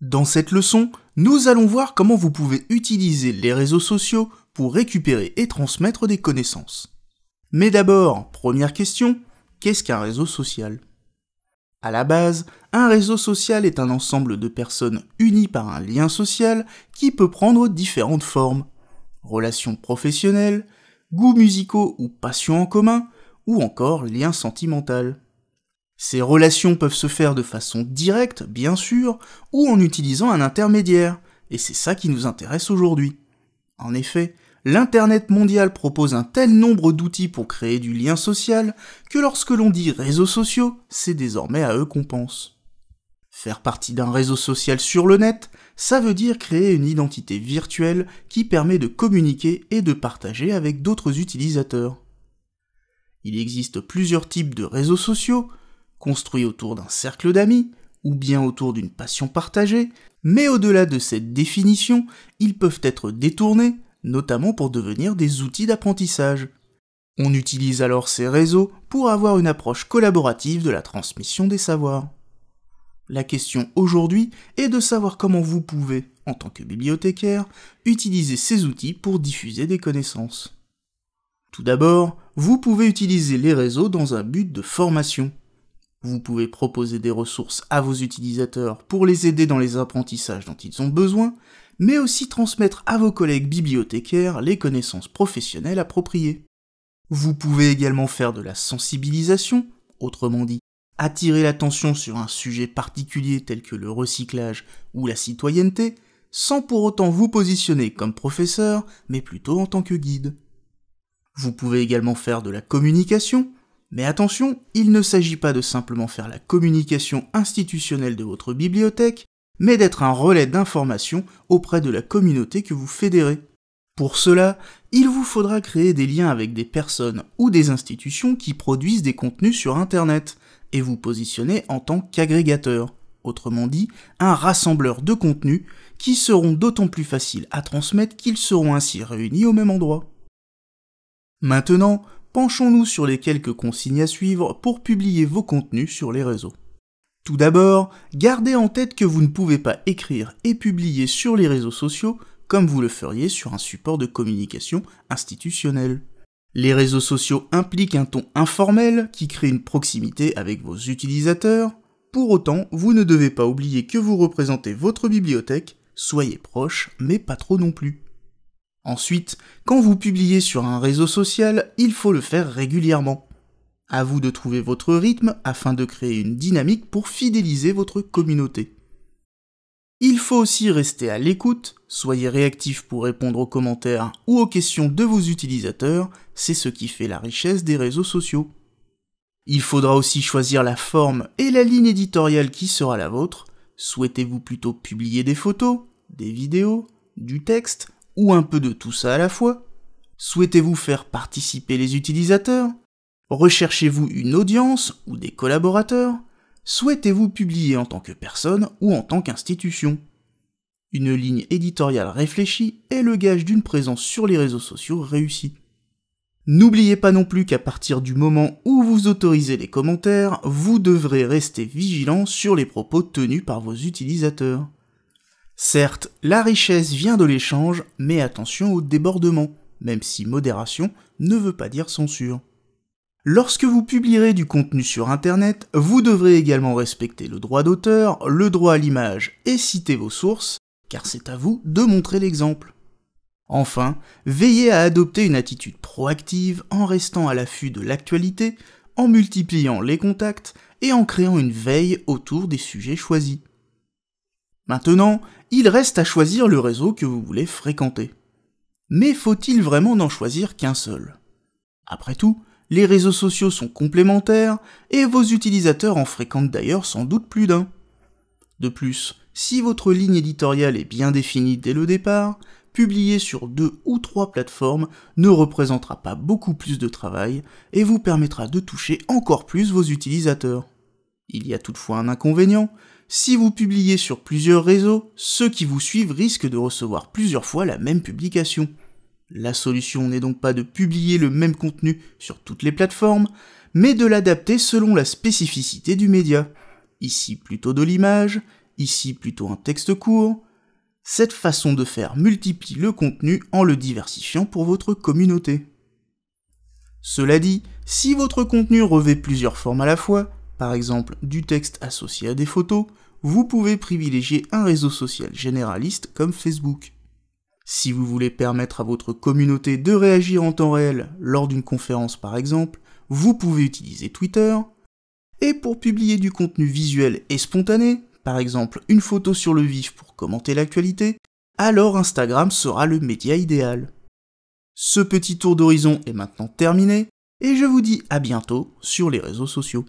Dans cette leçon, nous allons voir comment vous pouvez utiliser les réseaux sociaux pour récupérer et transmettre des connaissances. Mais d'abord, première question, qu'est-ce qu'un réseau social À la base, un réseau social est un ensemble de personnes unies par un lien social qui peut prendre différentes formes. Relations professionnelles, goûts musicaux ou passions en commun, ou encore liens sentimentaux. Ces relations peuvent se faire de façon directe, bien sûr, ou en utilisant un intermédiaire, et c'est ça qui nous intéresse aujourd'hui. En effet, l'Internet mondial propose un tel nombre d'outils pour créer du lien social que lorsque l'on dit réseaux sociaux, c'est désormais à eux qu'on pense. Faire partie d'un réseau social sur le net, ça veut dire créer une identité virtuelle qui permet de communiquer et de partager avec d'autres utilisateurs. Il existe plusieurs types de réseaux sociaux, construits autour d'un cercle d'amis, ou bien autour d'une passion partagée, mais au-delà de cette définition, ils peuvent être détournés, notamment pour devenir des outils d'apprentissage. On utilise alors ces réseaux pour avoir une approche collaborative de la transmission des savoirs. La question aujourd'hui est de savoir comment vous pouvez, en tant que bibliothécaire, utiliser ces outils pour diffuser des connaissances. Tout d'abord, vous pouvez utiliser les réseaux dans un but de formation. Vous pouvez proposer des ressources à vos utilisateurs pour les aider dans les apprentissages dont ils ont besoin, mais aussi transmettre à vos collègues bibliothécaires les connaissances professionnelles appropriées. Vous pouvez également faire de la sensibilisation, autrement dit, attirer l'attention sur un sujet particulier tel que le recyclage ou la citoyenneté, sans pour autant vous positionner comme professeur, mais plutôt en tant que guide. Vous pouvez également faire de la communication, mais attention, il ne s'agit pas de simplement faire la communication institutionnelle de votre bibliothèque, mais d'être un relais d'information auprès de la communauté que vous fédérez. Pour cela, il vous faudra créer des liens avec des personnes ou des institutions qui produisent des contenus sur Internet, et vous positionner en tant qu'agrégateur, autrement dit, un rassembleur de contenus qui seront d'autant plus faciles à transmettre qu'ils seront ainsi réunis au même endroit. Maintenant, penchons-nous sur les quelques consignes à suivre pour publier vos contenus sur les réseaux. Tout d'abord, gardez en tête que vous ne pouvez pas écrire et publier sur les réseaux sociaux comme vous le feriez sur un support de communication institutionnel. Les réseaux sociaux impliquent un ton informel qui crée une proximité avec vos utilisateurs. Pour autant, vous ne devez pas oublier que vous représentez votre bibliothèque, soyez proche, mais pas trop non plus. Ensuite, quand vous publiez sur un réseau social, il faut le faire régulièrement. À vous de trouver votre rythme afin de créer une dynamique pour fidéliser votre communauté. Il faut aussi rester à l'écoute, soyez réactif pour répondre aux commentaires ou aux questions de vos utilisateurs, c'est ce qui fait la richesse des réseaux sociaux. Il faudra aussi choisir la forme et la ligne éditoriale qui sera la vôtre. Souhaitez-vous plutôt publier des photos, des vidéos, du texte ou un peu de tout ça à la fois Souhaitez-vous faire participer les utilisateurs Recherchez-vous une audience ou des collaborateurs Souhaitez-vous publier en tant que personne ou en tant qu'institution Une ligne éditoriale réfléchie est le gage d'une présence sur les réseaux sociaux réussie. N'oubliez pas non plus qu'à partir du moment où vous autorisez les commentaires, vous devrez rester vigilant sur les propos tenus par vos utilisateurs. Certes, la richesse vient de l'échange, mais attention au débordement, même si modération ne veut pas dire censure. Lorsque vous publierez du contenu sur Internet, vous devrez également respecter le droit d'auteur, le droit à l'image et citer vos sources, car c'est à vous de montrer l'exemple. Enfin, veillez à adopter une attitude proactive en restant à l'affût de l'actualité, en multipliant les contacts et en créant une veille autour des sujets choisis. Maintenant, il reste à choisir le réseau que vous voulez fréquenter. Mais faut-il vraiment n'en choisir qu'un seul Après tout, les réseaux sociaux sont complémentaires et vos utilisateurs en fréquentent d'ailleurs sans doute plus d'un. De plus, si votre ligne éditoriale est bien définie dès le départ, publier sur deux ou trois plateformes ne représentera pas beaucoup plus de travail et vous permettra de toucher encore plus vos utilisateurs. Il y a toutefois un inconvénient, si vous publiez sur plusieurs réseaux, ceux qui vous suivent risquent de recevoir plusieurs fois la même publication. La solution n'est donc pas de publier le même contenu sur toutes les plateformes, mais de l'adapter selon la spécificité du média. Ici plutôt de l'image, ici plutôt un texte court. Cette façon de faire multiplie le contenu en le diversifiant pour votre communauté. Cela dit, si votre contenu revêt plusieurs formes à la fois, par exemple du texte associé à des photos, vous pouvez privilégier un réseau social généraliste comme Facebook. Si vous voulez permettre à votre communauté de réagir en temps réel lors d'une conférence par exemple, vous pouvez utiliser Twitter. Et pour publier du contenu visuel et spontané, par exemple une photo sur le vif pour commenter l'actualité, alors Instagram sera le média idéal. Ce petit tour d'horizon est maintenant terminé, et je vous dis à bientôt sur les réseaux sociaux.